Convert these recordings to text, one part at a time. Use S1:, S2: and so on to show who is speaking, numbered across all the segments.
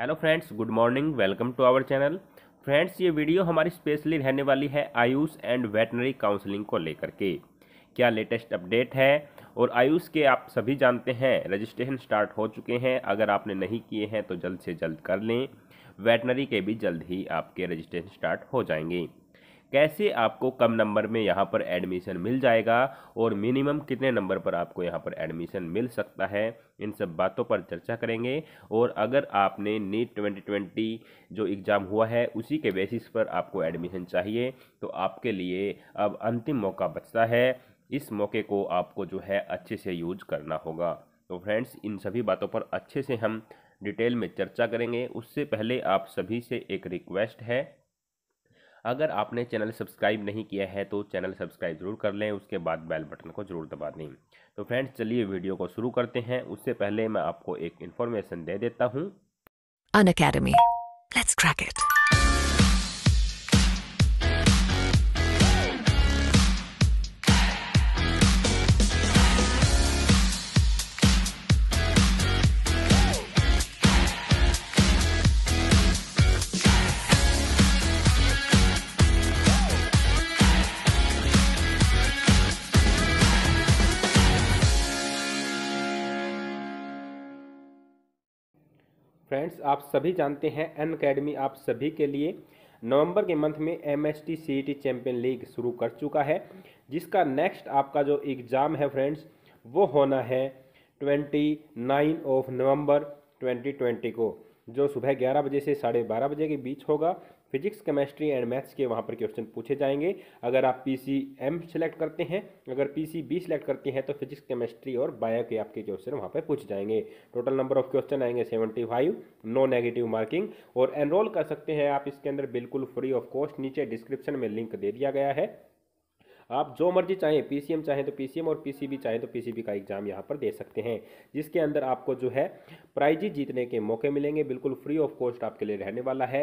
S1: hello friends good morning welcome to our channel friends ये video हमारी specially रहने वाली है आयुष एंड वेटनरी काउंसलिंग को लेकर के क्या लेटेस्ट अपडेट है और आयुष के आप सभी जानते हैं रजिस्ट्रेशन स्टार्ट हो चुके हैं अगर आपने नहीं किए हैं तो जल्द से जल्द कर लें वेटनरी के भी जल्द ही आपके रजिस्ट्रेशन स्टार्ट हो जाएंगे कैसे आपको कम नंबर में यहाँ पर एडमिशन मिल जाएगा और मिनिमम कितने नंबर पर आपको यहाँ पर एडमिशन मिल सकता है इन सब बातों पर चर्चा करेंगे और अगर आपने नीट ट्वेंटी ट्वेंटी जो एग्ज़ाम हुआ है उसी के बेसिस पर आपको एडमिशन चाहिए तो आपके लिए अब अंतिम मौका बचता है इस मौके को आपको जो है अच्छे से यूज करना होगा तो फ्रेंड्स इन सभी बातों पर अच्छे से हम डिटेल में चर्चा करेंगे उससे पहले आप सभी से एक रिक्वेस्ट है अगर आपने चैनल सब्सक्राइब नहीं किया है तो चैनल सब्सक्राइब ज़रूर कर लें उसके बाद बेल बटन को ज़रूर दबा दें तो फ्रेंड्स चलिए वीडियो को शुरू करते हैं उससे पहले मैं आपको एक इन्फॉर्मेशन दे देता हूँ Unacademy let's crack it friends आप सभी जानते हैं एन अकेडमी आप सभी के लिए नवंबर के मंथ में M S T C T champion league शुरू कर चुका है जिसका नेक्स्ट आपका जो एग्ज़ाम है फ्रेंड्स वो होना है twenty nine of November twenty twenty को जो सुबह ग्यारह बजे से साढ़े बारह बजे के बीच होगा फिजिक्स केमिस्ट्री एंड मैथ्स के वहाँ पर क्वेश्चन पूछे जाएंगे अगर आप पी सी एम सेलेक्ट करते हैं अगर पी सी बी सेलेक्ट करते हैं तो फिजिक्स केमिस्ट्री और बायो के आपके क्वेश्चन वहाँ पर पूछ जाएंगे टोटल नंबर ऑफ क्वेश्चन आएंगे seventy five no negative marking और एनरोल कर सकते हैं आप इसके अंदर बिल्कुल फ्री ऑफ कॉस्ट नीचे डिस्क्रिप्शन में लिंक दे दिया गया है आप जो मर्जी चाहें पीसीएम चाहें तो पीसीएम और पीसीबी चाहें तो पीसीबी का एग्ज़ाम यहाँ पर दे सकते हैं जिसके अंदर आपको जो है प्राइजेज जीतने के मौके मिलेंगे बिल्कुल फ्री ऑफ कॉस्ट आपके लिए रहने वाला है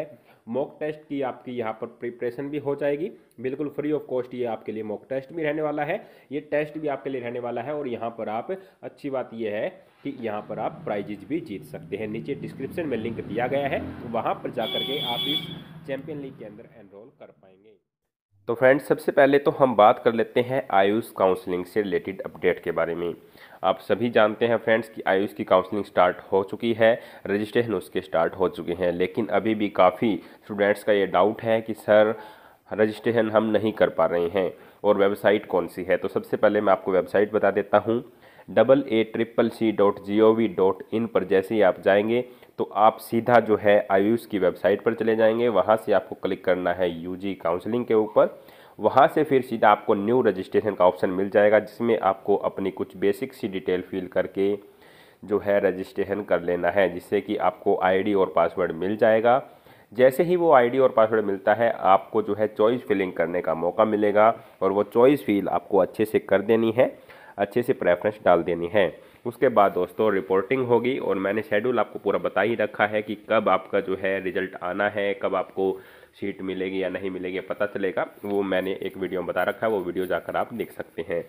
S1: मॉक टेस्ट की आपकी यहाँ पर प्रिपरेशन भी हो जाएगी बिल्कुल फ्री ऑफ कॉस्ट ये आपके लिए मॉक टेस्ट भी रहने वाला है ये टेस्ट भी आपके लिए रहने वाला है और यहाँ पर आप अच्छी बात यह है कि यहाँ पर आप प्राइजेज भी जीत सकते हैं नीचे डिस्क्रिप्शन में लिंक दिया गया है वहाँ पर जा के आप इस चैम्पियन लीग के अंदर एनरोल कर पाएंगे तो फ्रेंड्स सबसे पहले तो हम बात कर लेते हैं आयुष काउंसलिंग से रिलेटेड अपडेट के बारे में आप सभी जानते हैं फ्रेंड्स कि आयुष की काउंसलिंग स्टार्ट हो चुकी है रजिस्ट्रेशन उसके स्टार्ट हो चुके हैं लेकिन अभी भी काफ़ी स्टूडेंट्स का ये डाउट है कि सर रजिस्ट्रेशन हम नहीं कर पा रहे हैं और वेबसाइट कौन सी है तो सबसे पहले मैं आपको वेबसाइट बता देता हूँ double A triple C dot G O V dot in पर जैसे ही आप जाएंगे तो आप सीधा जो है आयुष की वेबसाइट पर चले जाएंगे वहाँ से आपको क्लिक करना है यूजी काउंसलिंग के ऊपर वहाँ से फिर सीधा आपको न्यू रजिस्ट्रेशन का ऑप्शन मिल जाएगा जिसमें आपको अपनी कुछ बेसिक सी डिटेल फिल करके जो है रजिस्ट्रेशन कर लेना है जिससे कि आपको आईडी और पासवर्ड मिल जाएगा जैसे ही वो आईडी और पासवर्ड मिलता है आपको जो है चॉइस फिलिंग करने का मौका मिलेगा और वो चॉइस फिल आपको अच्छे से कर देनी है अच्छे से प्रेफरेंस डाल देनी है उसके बाद दोस्तों रिपोर्टिंग होगी और मैंने शेड्यूल आपको पूरा बता ही रखा है कि कब आपका जो है रिजल्ट आना है कब आपको सीट मिलेगी या नहीं मिलेगी पता चलेगा वो मैंने एक वीडियो में बता रखा है वो वीडियो जाकर आप देख सकते हैं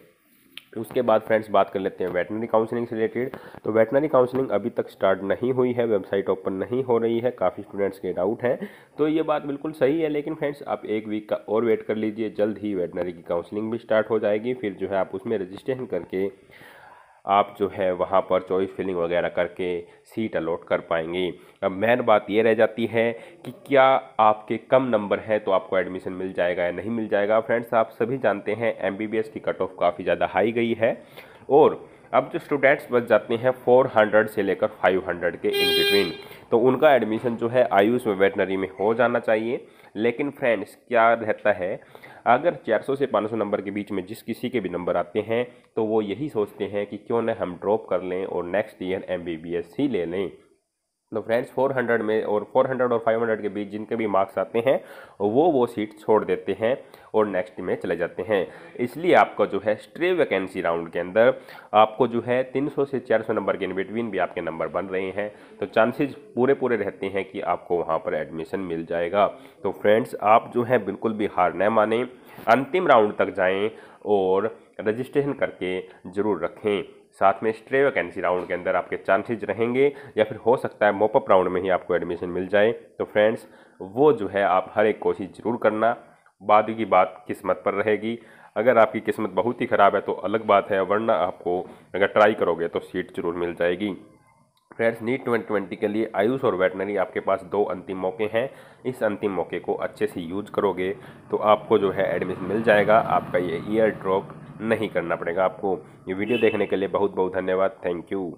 S1: उसके बाद फ्रेंड्स बात कर लेते हैं वेटनरी काउंसलिंग से रिलेटेड तो वेटनरी काउंसलिंग अभी तक स्टार्ट नहीं हुई है वेबसाइट ओपन नहीं हो रही है काफ़ी स्टूडेंट्स के डाउट हैं तो ये बात बिल्कुल सही है लेकिन फ्रेंड्स आप एक वीक का और वेट कर लीजिए जल्द ही वेटनरी की काउंसलिंग भी स्टार्ट हो जाएगी फिर जो है आप उसमें रजिस्ट्रेशन करके आप जो है वहाँ पर चॉइस फिलिंग वगैरह करके सीट अलॉट कर पाएंगे अब मेन बात ये रह जाती है कि क्या आपके कम नंबर हैं तो आपको एडमिशन मिल जाएगा या नहीं मिल जाएगा फ्रेंड्स आप सभी जानते हैं एम की कट ऑफ काफ़ी ज़्यादा हाई गई है और अब जो स्टूडेंट्स बच जाते हैं 400 से लेकर 500 के इन बिटवीन तो उनका एडमिशन जो है आयुष में वेटनरी में हो जाना चाहिए लेकिन फ्रेंड्स क्या रहता है अगर 400 से 500 नंबर के बीच में जिस किसी के भी नंबर आते हैं तो वो यही सोचते हैं कि क्यों ना हम ड्रॉप कर लें और नेक्स्ट ईयर एम ही ले लें तो फ्रेंड्स 400 में और 400 और 500 के बीच जिनके भी मार्क्स आते हैं वो वो सीट छोड़ देते हैं और नेक्स्ट में चले जाते हैं इसलिए आपका जो है स्ट्रे वैकेंसी राउंड के अंदर आपको जो है 300 से 400 नंबर के इनबिटवीन बिटवीन भी आपके नंबर बन रहे हैं तो चांसेस पूरे पूरे रहते हैं कि आपको वहाँ पर एडमिशन मिल जाएगा तो फ्रेंड्स आप जो है बिल्कुल भी हार न माने अंतिम राउंड तक जाएँ और रजिस्ट्रेशन करके ज़रूर रखें साथ में स्ट्रे वैकेंसी राउंड के अंदर आपके चांसेज रहेंगे या फिर हो सकता है मोपअप राउंड में ही आपको एडमिशन मिल जाए तो फ्रेंड्स वो जो है आप हर एक कोशिश ज़रूर करना बाद की बात किस्मत पर रहेगी अगर आपकी किस्मत बहुत ही ख़राब है तो अलग बात है वरना आपको अगर ट्राई करोगे तो सीट ज़रूर मिल जाएगी फ्रेंड्स नीट ट्वेंटी ट्वेंटी के लिए आयुष और वेटनरी आपके पास दो अंतिम मौके हैं इस अंतिम मौके को अच्छे से यूज करोगे तो आपको जो है एडमिशन मिल जाएगा आपका ये ईयर ड्रॉप नहीं करना पड़ेगा आपको ये वीडियो देखने के लिए बहुत बहुत धन्यवाद थैंक यू